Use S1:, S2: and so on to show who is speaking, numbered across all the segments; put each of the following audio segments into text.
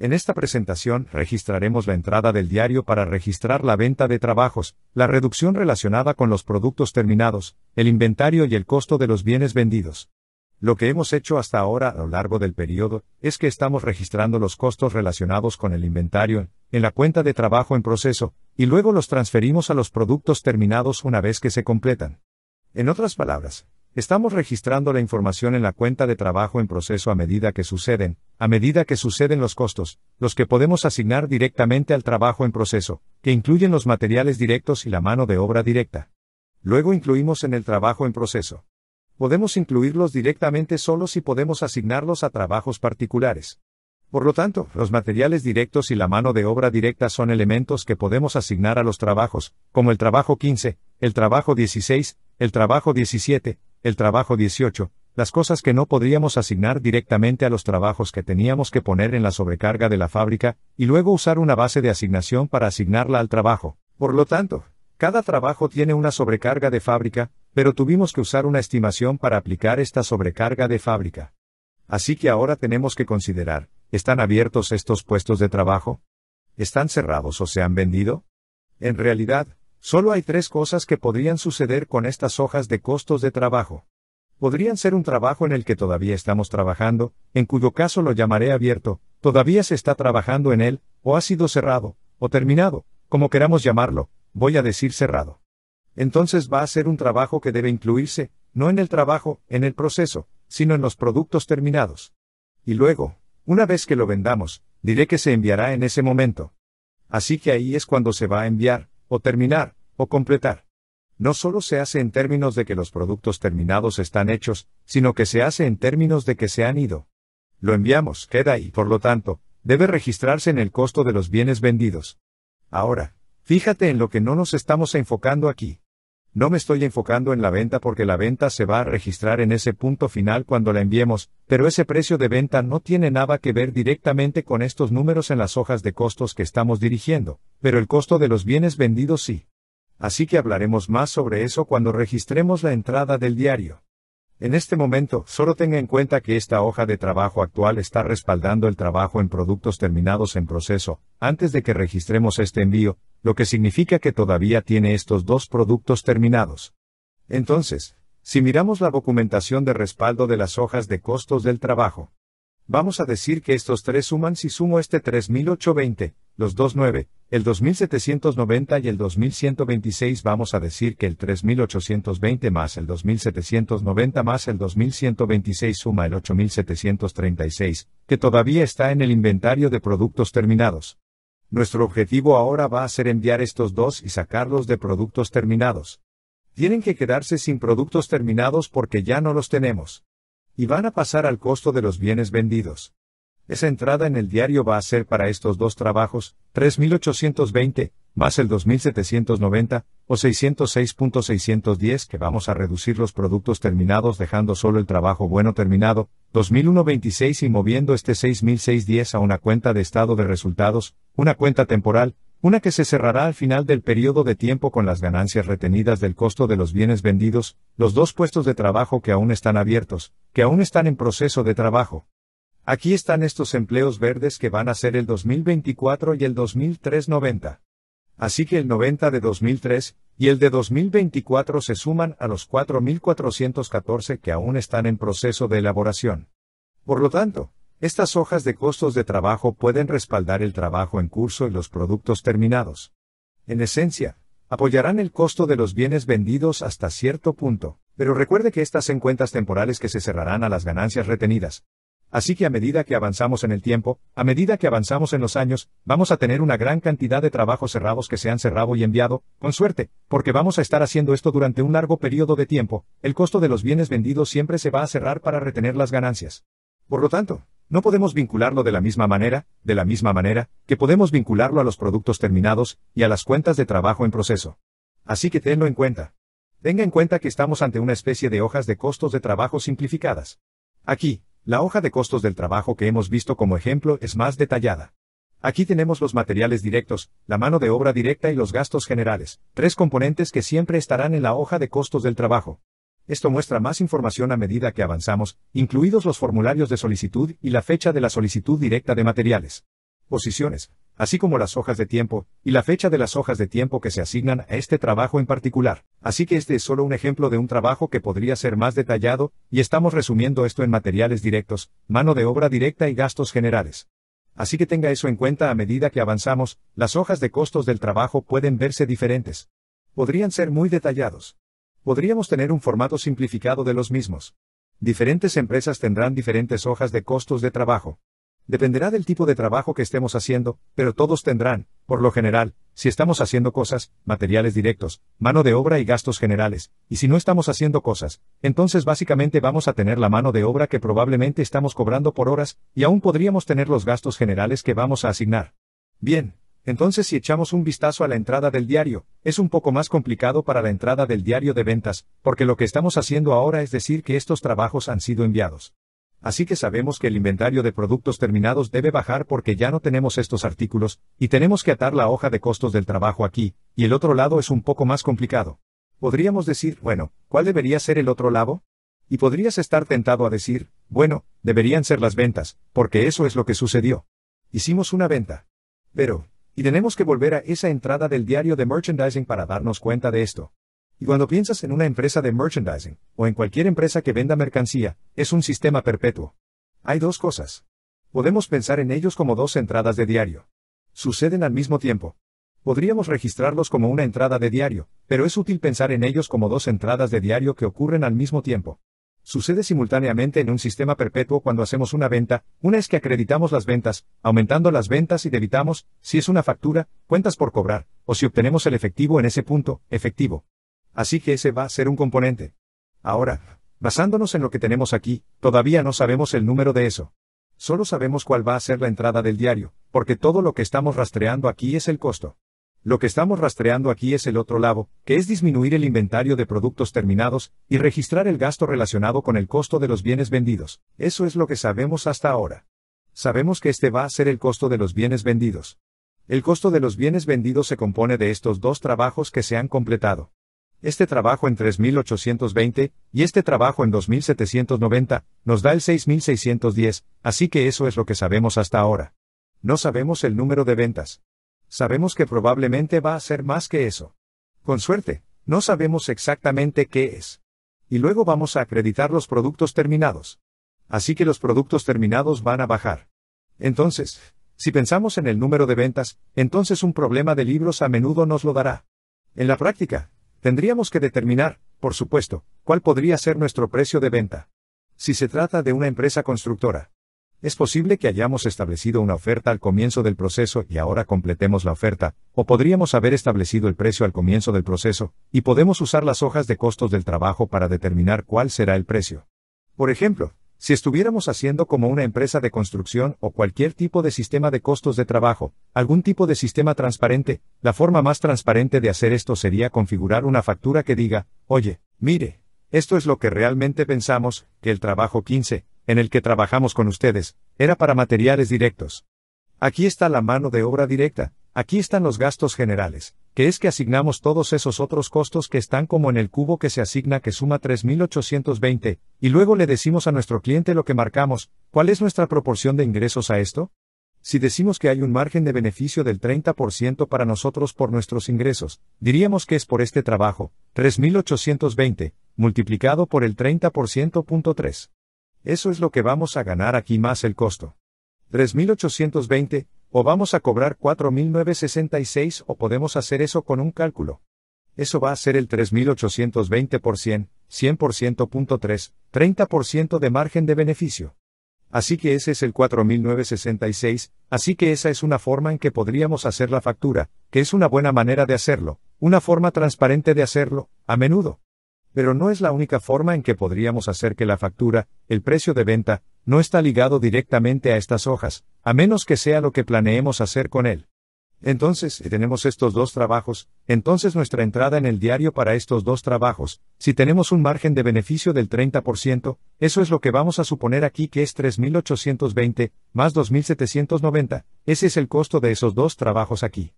S1: En esta presentación registraremos la entrada del diario para registrar la venta de trabajos, la reducción relacionada con los productos terminados, el inventario y el costo de los bienes vendidos. Lo que hemos hecho hasta ahora a lo largo del periodo es que estamos registrando los costos relacionados con el inventario en la cuenta de trabajo en proceso, y luego los transferimos a los productos terminados una vez que se completan. En otras palabras, estamos registrando la información en la cuenta de trabajo en proceso a medida que suceden, a medida que suceden los costos, los que podemos asignar directamente al trabajo en proceso, que incluyen los materiales directos y la mano de obra directa. Luego incluimos en el trabajo en proceso. Podemos incluirlos directamente solo si podemos asignarlos a trabajos particulares. Por lo tanto, los materiales directos y la mano de obra directa son elementos que podemos asignar a los trabajos, como el trabajo 15, el trabajo 16, el trabajo 17, el trabajo 18, las cosas que no podríamos asignar directamente a los trabajos que teníamos que poner en la sobrecarga de la fábrica, y luego usar una base de asignación para asignarla al trabajo. Por lo tanto, cada trabajo tiene una sobrecarga de fábrica, pero tuvimos que usar una estimación para aplicar esta sobrecarga de fábrica. Así que ahora tenemos que considerar, ¿están abiertos estos puestos de trabajo? ¿Están cerrados o se han vendido? En realidad, solo hay tres cosas que podrían suceder con estas hojas de costos de trabajo podrían ser un trabajo en el que todavía estamos trabajando, en cuyo caso lo llamaré abierto, todavía se está trabajando en él, o ha sido cerrado, o terminado, como queramos llamarlo, voy a decir cerrado. Entonces va a ser un trabajo que debe incluirse, no en el trabajo, en el proceso, sino en los productos terminados. Y luego, una vez que lo vendamos, diré que se enviará en ese momento. Así que ahí es cuando se va a enviar, o terminar, o completar no solo se hace en términos de que los productos terminados están hechos, sino que se hace en términos de que se han ido. Lo enviamos, queda y, por lo tanto, debe registrarse en el costo de los bienes vendidos. Ahora, fíjate en lo que no nos estamos enfocando aquí. No me estoy enfocando en la venta porque la venta se va a registrar en ese punto final cuando la enviemos, pero ese precio de venta no tiene nada que ver directamente con estos números en las hojas de costos que estamos dirigiendo, pero el costo de los bienes vendidos sí así que hablaremos más sobre eso cuando registremos la entrada del diario. En este momento, solo tenga en cuenta que esta hoja de trabajo actual está respaldando el trabajo en productos terminados en proceso, antes de que registremos este envío, lo que significa que todavía tiene estos dos productos terminados. Entonces, si miramos la documentación de respaldo de las hojas de costos del trabajo, vamos a decir que estos tres suman si sumo este 3820, los 29, el 2790 y el 2126 vamos a decir que el 3820 más el 2790 más el 2126 suma el 8736, que todavía está en el inventario de productos terminados. Nuestro objetivo ahora va a ser enviar estos dos y sacarlos de productos terminados. Tienen que quedarse sin productos terminados porque ya no los tenemos. Y van a pasar al costo de los bienes vendidos. Esa entrada en el diario va a ser para estos dos trabajos, 3.820, más el 2.790, o 606.610 que vamos a reducir los productos terminados dejando solo el trabajo bueno terminado, 2.126 y moviendo este 6.610 a una cuenta de estado de resultados, una cuenta temporal, una que se cerrará al final del periodo de tiempo con las ganancias retenidas del costo de los bienes vendidos, los dos puestos de trabajo que aún están abiertos, que aún están en proceso de trabajo. Aquí están estos empleos verdes que van a ser el 2024 y el 2003 Así que el 90 de 2003 y el de 2024 se suman a los 4.414 que aún están en proceso de elaboración. Por lo tanto, estas hojas de costos de trabajo pueden respaldar el trabajo en curso y los productos terminados. En esencia, apoyarán el costo de los bienes vendidos hasta cierto punto, pero recuerde que estas son cuentas temporales que se cerrarán a las ganancias retenidas. Así que a medida que avanzamos en el tiempo, a medida que avanzamos en los años, vamos a tener una gran cantidad de trabajos cerrados que se han cerrado y enviado, con suerte, porque vamos a estar haciendo esto durante un largo periodo de tiempo, el costo de los bienes vendidos siempre se va a cerrar para retener las ganancias. Por lo tanto, no podemos vincularlo de la misma manera, de la misma manera, que podemos vincularlo a los productos terminados, y a las cuentas de trabajo en proceso. Así que tenlo en cuenta. Tenga en cuenta que estamos ante una especie de hojas de costos de trabajo simplificadas. Aquí, la hoja de costos del trabajo que hemos visto como ejemplo es más detallada. Aquí tenemos los materiales directos, la mano de obra directa y los gastos generales, tres componentes que siempre estarán en la hoja de costos del trabajo. Esto muestra más información a medida que avanzamos, incluidos los formularios de solicitud y la fecha de la solicitud directa de materiales. Posiciones así como las hojas de tiempo, y la fecha de las hojas de tiempo que se asignan a este trabajo en particular. Así que este es solo un ejemplo de un trabajo que podría ser más detallado, y estamos resumiendo esto en materiales directos, mano de obra directa y gastos generales. Así que tenga eso en cuenta a medida que avanzamos, las hojas de costos del trabajo pueden verse diferentes. Podrían ser muy detallados. Podríamos tener un formato simplificado de los mismos. Diferentes empresas tendrán diferentes hojas de costos de trabajo. Dependerá del tipo de trabajo que estemos haciendo, pero todos tendrán, por lo general, si estamos haciendo cosas, materiales directos, mano de obra y gastos generales, y si no estamos haciendo cosas, entonces básicamente vamos a tener la mano de obra que probablemente estamos cobrando por horas, y aún podríamos tener los gastos generales que vamos a asignar. Bien, entonces si echamos un vistazo a la entrada del diario, es un poco más complicado para la entrada del diario de ventas, porque lo que estamos haciendo ahora es decir que estos trabajos han sido enviados así que sabemos que el inventario de productos terminados debe bajar porque ya no tenemos estos artículos, y tenemos que atar la hoja de costos del trabajo aquí, y el otro lado es un poco más complicado. Podríamos decir, bueno, ¿cuál debería ser el otro lado? Y podrías estar tentado a decir, bueno, deberían ser las ventas, porque eso es lo que sucedió. Hicimos una venta. Pero, y tenemos que volver a esa entrada del diario de merchandising para darnos cuenta de esto. Y cuando piensas en una empresa de merchandising, o en cualquier empresa que venda mercancía, es un sistema perpetuo. Hay dos cosas. Podemos pensar en ellos como dos entradas de diario. Suceden al mismo tiempo. Podríamos registrarlos como una entrada de diario, pero es útil pensar en ellos como dos entradas de diario que ocurren al mismo tiempo. Sucede simultáneamente en un sistema perpetuo cuando hacemos una venta, una es que acreditamos las ventas, aumentando las ventas y debitamos, si es una factura, cuentas por cobrar, o si obtenemos el efectivo en ese punto, efectivo. Así que ese va a ser un componente. Ahora, basándonos en lo que tenemos aquí, todavía no sabemos el número de eso. Solo sabemos cuál va a ser la entrada del diario, porque todo lo que estamos rastreando aquí es el costo. Lo que estamos rastreando aquí es el otro lado, que es disminuir el inventario de productos terminados y registrar el gasto relacionado con el costo de los bienes vendidos. Eso es lo que sabemos hasta ahora. Sabemos que este va a ser el costo de los bienes vendidos. El costo de los bienes vendidos se compone de estos dos trabajos que se han completado este trabajo en 3820, y este trabajo en 2790, nos da el 6610, así que eso es lo que sabemos hasta ahora. No sabemos el número de ventas. Sabemos que probablemente va a ser más que eso. Con suerte, no sabemos exactamente qué es. Y luego vamos a acreditar los productos terminados. Así que los productos terminados van a bajar. Entonces, si pensamos en el número de ventas, entonces un problema de libros a menudo nos lo dará. En la práctica, Tendríamos que determinar, por supuesto, cuál podría ser nuestro precio de venta. Si se trata de una empresa constructora, es posible que hayamos establecido una oferta al comienzo del proceso y ahora completemos la oferta, o podríamos haber establecido el precio al comienzo del proceso, y podemos usar las hojas de costos del trabajo para determinar cuál será el precio. Por ejemplo, si estuviéramos haciendo como una empresa de construcción o cualquier tipo de sistema de costos de trabajo, algún tipo de sistema transparente, la forma más transparente de hacer esto sería configurar una factura que diga, oye, mire, esto es lo que realmente pensamos, que el trabajo 15, en el que trabajamos con ustedes, era para materiales directos. Aquí está la mano de obra directa, Aquí están los gastos generales, que es que asignamos todos esos otros costos que están como en el cubo que se asigna que suma 3.820, y luego le decimos a nuestro cliente lo que marcamos, ¿cuál es nuestra proporción de ingresos a esto? Si decimos que hay un margen de beneficio del 30% para nosotros por nuestros ingresos, diríamos que es por este trabajo, 3.820, multiplicado por el 30.3. Eso es lo que vamos a ganar aquí más el costo. 3.820, o vamos a cobrar 4.966 o podemos hacer eso con un cálculo. Eso va a ser el 3.820 por 100%.3, 30% de margen de beneficio. Así que ese es el 4966, así que esa es una forma en que podríamos hacer la factura, que es una buena manera de hacerlo, una forma transparente de hacerlo, a menudo. Pero no es la única forma en que podríamos hacer que la factura, el precio de venta, no está ligado directamente a estas hojas, a menos que sea lo que planeemos hacer con él. Entonces, si tenemos estos dos trabajos, entonces nuestra entrada en el diario para estos dos trabajos, si tenemos un margen de beneficio del 30%, eso es lo que vamos a suponer aquí que es 3.820, más 2.790, ese es el costo de esos dos trabajos aquí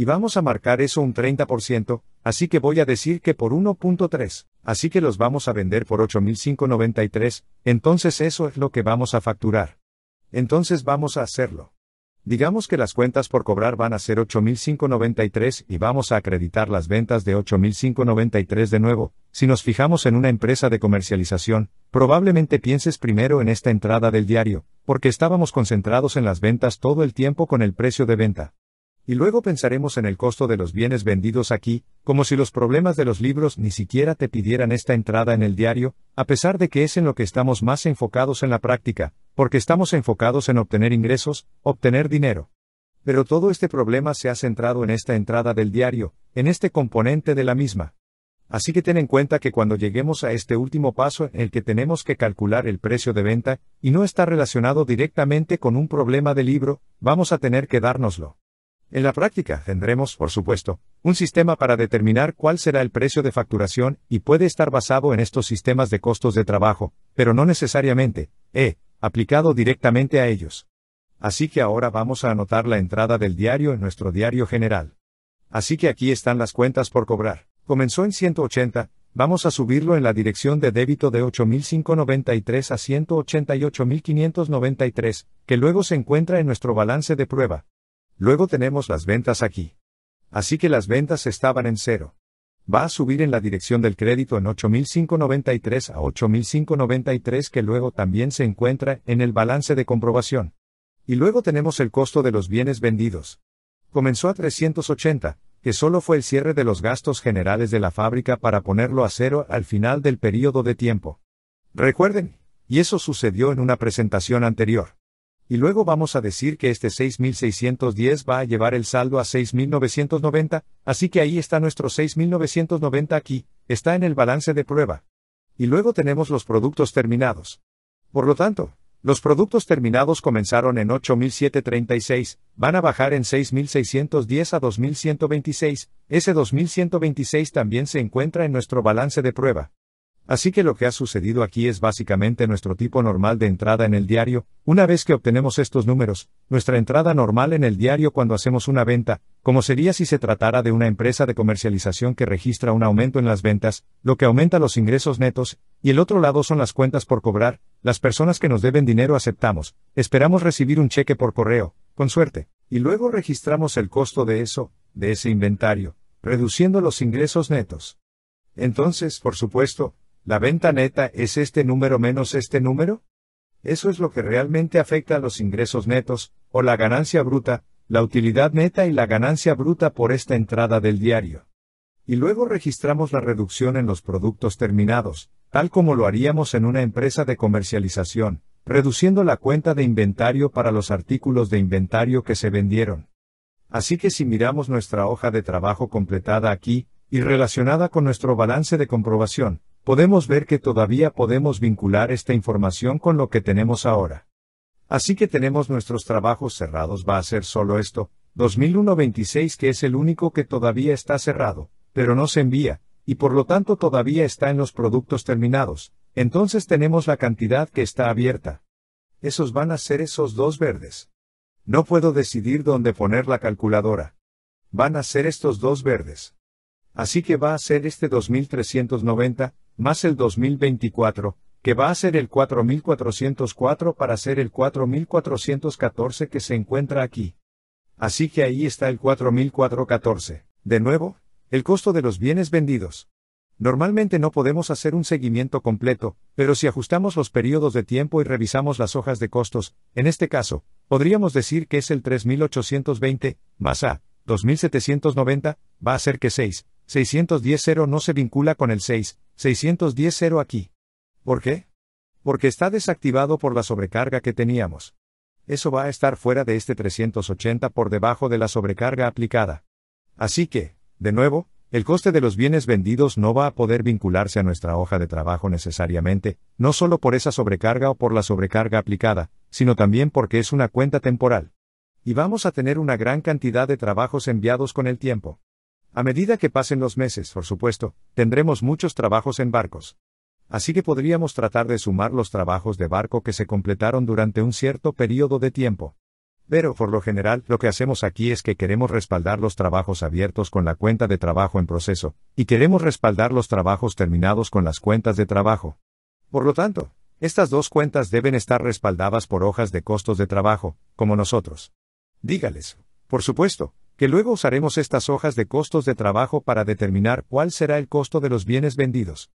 S1: y vamos a marcar eso un 30%, así que voy a decir que por 1.3, así que los vamos a vender por 8.593, entonces eso es lo que vamos a facturar. Entonces vamos a hacerlo. Digamos que las cuentas por cobrar van a ser 8.593 y vamos a acreditar las ventas de 8.593 de nuevo. Si nos fijamos en una empresa de comercialización, probablemente pienses primero en esta entrada del diario, porque estábamos concentrados en las ventas todo el tiempo con el precio de venta y luego pensaremos en el costo de los bienes vendidos aquí, como si los problemas de los libros ni siquiera te pidieran esta entrada en el diario, a pesar de que es en lo que estamos más enfocados en la práctica, porque estamos enfocados en obtener ingresos, obtener dinero. Pero todo este problema se ha centrado en esta entrada del diario, en este componente de la misma. Así que ten en cuenta que cuando lleguemos a este último paso en el que tenemos que calcular el precio de venta, y no está relacionado directamente con un problema de libro, vamos a tener que dárnoslo. En la práctica, tendremos, por supuesto, un sistema para determinar cuál será el precio de facturación y puede estar basado en estos sistemas de costos de trabajo, pero no necesariamente, e, aplicado directamente a ellos. Así que ahora vamos a anotar la entrada del diario en nuestro diario general. Así que aquí están las cuentas por cobrar. Comenzó en 180, vamos a subirlo en la dirección de débito de 8.593 a 188.593, que luego se encuentra en nuestro balance de prueba. Luego tenemos las ventas aquí. Así que las ventas estaban en cero. Va a subir en la dirección del crédito en 8.593 a 8.593 que luego también se encuentra en el balance de comprobación. Y luego tenemos el costo de los bienes vendidos. Comenzó a 380, que solo fue el cierre de los gastos generales de la fábrica para ponerlo a cero al final del periodo de tiempo. Recuerden, y eso sucedió en una presentación anterior. Y luego vamos a decir que este 6610 va a llevar el saldo a 6990, así que ahí está nuestro 6990 aquí, está en el balance de prueba. Y luego tenemos los productos terminados. Por lo tanto, los productos terminados comenzaron en 8736, van a bajar en 6610 a 2126, ese 2126 también se encuentra en nuestro balance de prueba. Así que lo que ha sucedido aquí es básicamente nuestro tipo normal de entrada en el diario, una vez que obtenemos estos números, nuestra entrada normal en el diario cuando hacemos una venta, como sería si se tratara de una empresa de comercialización que registra un aumento en las ventas, lo que aumenta los ingresos netos, y el otro lado son las cuentas por cobrar, las personas que nos deben dinero aceptamos, esperamos recibir un cheque por correo, con suerte, y luego registramos el costo de eso, de ese inventario, reduciendo los ingresos netos. Entonces, por supuesto, ¿La venta neta es este número menos este número? Eso es lo que realmente afecta a los ingresos netos, o la ganancia bruta, la utilidad neta y la ganancia bruta por esta entrada del diario. Y luego registramos la reducción en los productos terminados, tal como lo haríamos en una empresa de comercialización, reduciendo la cuenta de inventario para los artículos de inventario que se vendieron. Así que si miramos nuestra hoja de trabajo completada aquí, y relacionada con nuestro balance de comprobación, podemos ver que todavía podemos vincular esta información con lo que tenemos ahora. Así que tenemos nuestros trabajos cerrados va a ser solo esto, 2,126 que es el único que todavía está cerrado, pero no se envía, y por lo tanto todavía está en los productos terminados, entonces tenemos la cantidad que está abierta. Esos van a ser esos dos verdes. No puedo decidir dónde poner la calculadora. Van a ser estos dos verdes. Así que va a ser este 2390, más el 2024, que va a ser el 4404 para ser el 4414 que se encuentra aquí. Así que ahí está el 4414. De nuevo, el costo de los bienes vendidos. Normalmente no podemos hacer un seguimiento completo, pero si ajustamos los periodos de tiempo y revisamos las hojas de costos, en este caso, podríamos decir que es el 3820, más A, 2790, va a ser que 6, no se vincula con el 6, 610.0 aquí. ¿Por qué? Porque está desactivado por la sobrecarga que teníamos. Eso va a estar fuera de este 380 por debajo de la sobrecarga aplicada. Así que, de nuevo, el coste de los bienes vendidos no va a poder vincularse a nuestra hoja de trabajo necesariamente, no solo por esa sobrecarga o por la sobrecarga aplicada, sino también porque es una cuenta temporal. Y vamos a tener una gran cantidad de trabajos enviados con el tiempo. A medida que pasen los meses, por supuesto, tendremos muchos trabajos en barcos. Así que podríamos tratar de sumar los trabajos de barco que se completaron durante un cierto periodo de tiempo. Pero, por lo general, lo que hacemos aquí es que queremos respaldar los trabajos abiertos con la cuenta de trabajo en proceso, y queremos respaldar los trabajos terminados con las cuentas de trabajo. Por lo tanto, estas dos cuentas deben estar respaldadas por hojas de costos de trabajo, como nosotros. Dígales, por supuesto, que luego usaremos estas hojas de costos de trabajo para determinar cuál será el costo de los bienes vendidos.